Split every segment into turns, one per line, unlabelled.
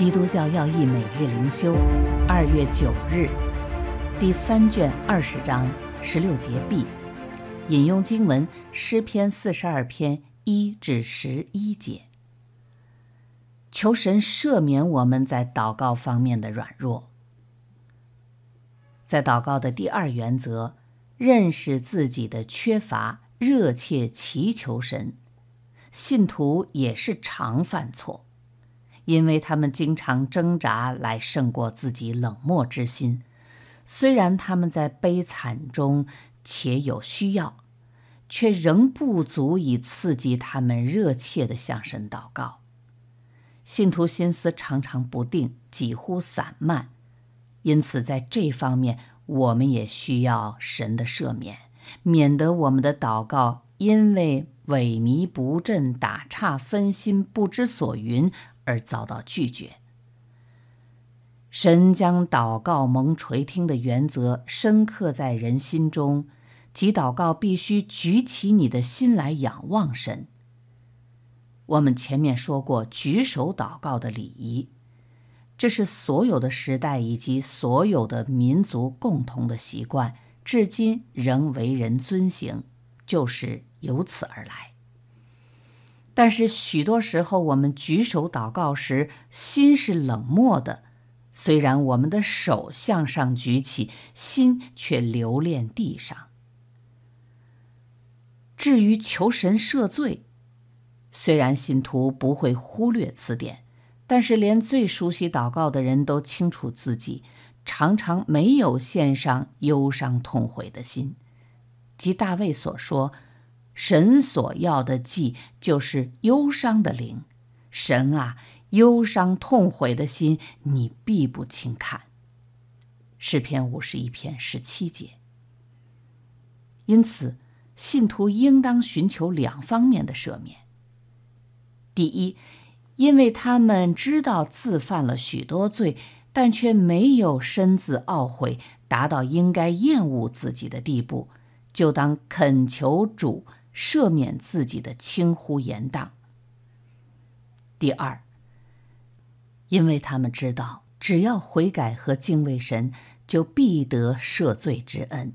《基督教要义》每日灵修，二月九日，第三卷二十章十六节 b，引用经文《诗篇》四十二篇一至十一节。求神赦免我们在祷告方面的软弱。在祷告的第二原则，认识自己的缺乏，热切祈求神。信徒也是常犯错。因为他们经常挣扎来胜过自己冷漠之心，虽然他们在悲惨中且有需要，却仍不足以刺激他们热切地向神祷告。信徒心思常常不定，几乎散漫，因此在这方面，我们也需要神的赦免，免得我们的祷告因为萎靡不振、打岔分心、不知所云。而遭到拒绝。神将祷告蒙垂听的原则深刻在人心中，即祷告必须举起你的心来仰望神。我们前面说过举手祷告的礼仪，这是所有的时代以及所有的民族共同的习惯，至今仍为人遵行，就是由此而来。但是许多时候，我们举手祷告时，心是冷漠的。虽然我们的手向上举起，心却留恋地上。至于求神赦罪，虽然信徒不会忽略此点，但是连最熟悉祷告的人都清楚，自己常常没有献上忧伤痛悔的心，即大卫所说。神所要的祭就是忧伤的灵，神啊，忧伤痛悔的心，你必不轻看。诗篇五十一篇十七节。因此，信徒应当寻求两方面的赦免。第一，因为他们知道自犯了许多罪，但却没有深自懊悔，达到应该厌恶自己的地步，就当恳求主。赦免自己的轻忽言当。第二，因为他们知道，只要悔改和敬畏神，就必得赦罪之恩；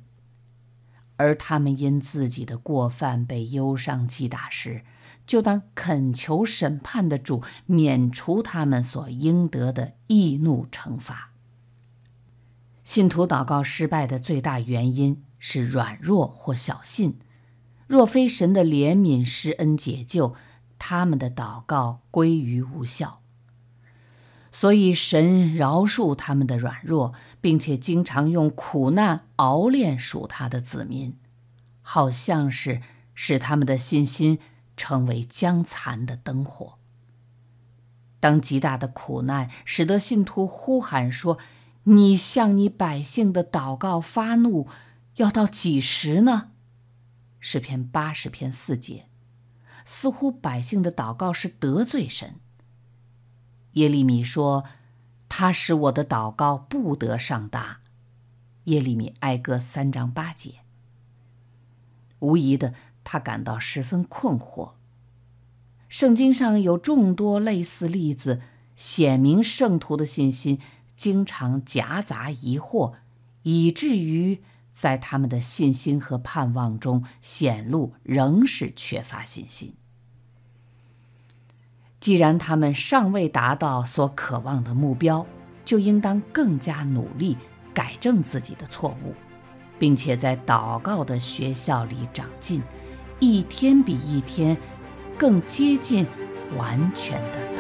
而他们因自己的过犯被忧伤击打时，就当恳求审判的主免除他们所应得的易怒惩罚。信徒祷告失败的最大原因是软弱或小信。若非神的怜悯施恩解救，他们的祷告归于无效。所以神饶恕他们的软弱，并且经常用苦难熬炼属他的子民，好像是使他们的信心成为将残的灯火。当极大的苦难使得信徒呼喊说：“你向你百姓的祷告发怒，要到几时呢？”十篇、八十篇四节，似乎百姓的祷告是得罪神。耶利米说：“他使我的祷告不得上达。”耶利米哀歌三章八节。无疑的，他感到十分困惑。圣经上有众多类似例子，显明圣徒的信心经常夹杂疑惑，以至于。在他们的信心和盼望中显露，仍是缺乏信心。既然他们尚未达到所渴望的目标，就应当更加努力，改正自己的错误，并且在祷告的学校里长进，一天比一天更接近完全的。